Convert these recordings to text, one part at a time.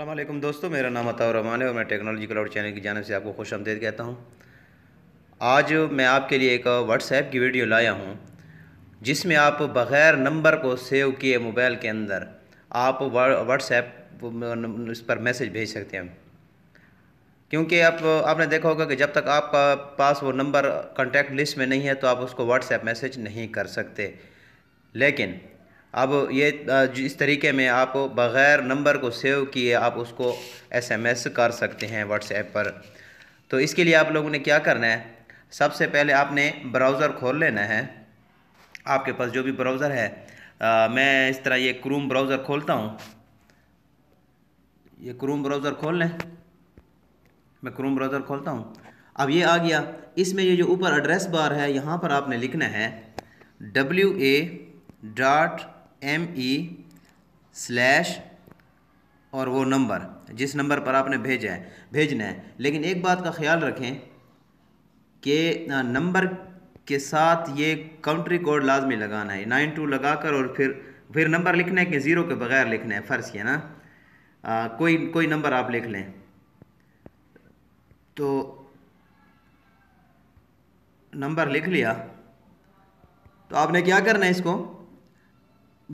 असलम दोस्तों मेरा नाम अता रहमान है और मैं टेक्नोलॉजी क्लाउड चैनल की जानब से आपको खुश आमदेद कहता हूँ आज मैं आपके लिए एक व्हाट्सएप की वीडियो लाया हूँ जिसमें आप बग़ैर नंबर को सेव किए मोबाइल के अंदर आप व्हाट्सएप इस पर मैसेज भेज सकते हैं क्योंकि आप आपने देखा होगा कि जब तक आपका पास वो नंबर कॉन्टैक्ट लिस्ट में नहीं है तो आप उसको व्हाट्सएप मैसेज नहीं कर सकते लेकिन अब ये इस तरीके में आप बग़ैर नंबर को सेव किए आप उसको एसएमएस कर सकते हैं व्हाट्सएप पर तो इसके लिए आप लोगों ने क्या करना है सबसे पहले आपने ब्राउज़र खोल लेना है आपके पास जो भी ब्राउज़र है आ, मैं इस तरह ये क्रूम ब्राउज़र खोलता हूँ ये क्रूम ब्राउज़र खोल लें मैं क्रूम ब्राउज़र खोलता हूँ अब ये आ गया इसमें ये जो ऊपर एड्रेस बार है यहाँ पर आपने लिखना है W A dot M E slash और वो नंबर जिस नंबर पर आपने भेजा है भेजना है लेकिन एक बात का ख्याल रखें कि नंबर के साथ ये कंट्री कोड लाजमी लगाना है नाइन टू लगा कर और फिर फिर नंबर लिखना है कि ज़ीरो के बगैर लिखना है फ़र्ज़ किया ना आ, कोई कोई नंबर आप लिख लें तो नंबर लिख लिया तो आपने क्या करना है इसको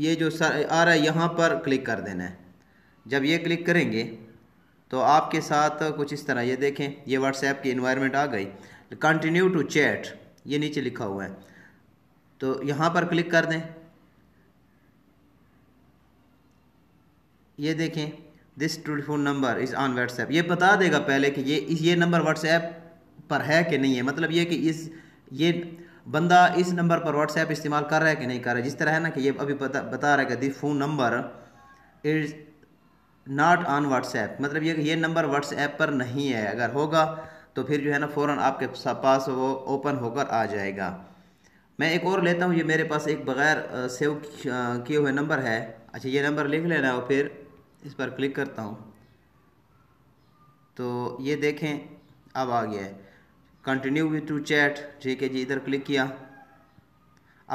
ये जो आ रहा है यहाँ पर क्लिक कर देना है जब ये क्लिक करेंगे तो आपके साथ कुछ इस तरह ये देखें ये व्हाट्सएप की इन्वायरमेंट आ गई कंटिन्यू टू चैट ये नीचे लिखा हुआ है तो यहाँ पर क्लिक कर दें ये देखें this telephone number is on WhatsApp ये बता देगा पहले कि ये ये नंबर व्हाट्सएप पर है कि नहीं है मतलब ये कि इस ये बंदा इस नंबर पर व्हाट्सएप इस्तेमाल कर रहा है कि नहीं कर रहा है जिस तरह है ना कि ये अभी बता बता रहा है कि this phone number is not on WhatsApp मतलब ये ये नंबर व्हाट्सएप पर नहीं है अगर होगा तो फिर जो है ना फ़ौर आपके पास वो ओपन होकर आ जाएगा मैं एक और लेता हूँ ये मेरे पास एक बग़ैर सेव किए हुए नंबर है अच्छा ये नंबर लिख लेना और फिर इस पर क्लिक करता हूँ तो ये देखें अब आ गया है कंटिन्यू विथ टू चैट ठीक है जी इधर क्लिक किया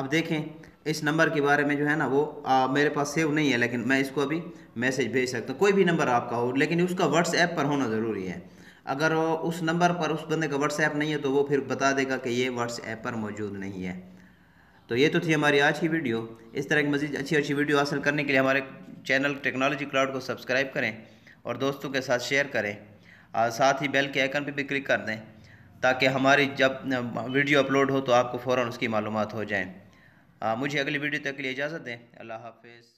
अब देखें इस नंबर के बारे में जो है ना वो आ, मेरे पास सेव नहीं है लेकिन मैं इसको अभी मैसेज भेज सकता हूँ कोई भी नंबर आपका हो लेकिन उसका व्हाट्सएप पर होना ज़रूरी है अगर उस नंबर पर उस बंदे का व्हाट्सएप नहीं है तो वो फिर बता देगा कि ये व्हाट्सएप पर मौजूद नहीं है तो ये तो थी हमारी आज की वीडियो इस तरह की मज़ीद अच्छी अच्छी वीडियो हासिल करने के लिए हमारे चैनल टेक्नोलॉजी क्लाउड को सब्सक्राइब करें और दोस्तों के साथ शेयर करें और साथ ही बेल के आइकन पर भी क्लिक कर दें ताकि हमारी जब वीडियो अपलोड हो तो आपको फ़ौर उसकी मालूम हो जाए मुझे अगली वीडियो तक के लिए इजाज़त दें अल्लाह हाफिज़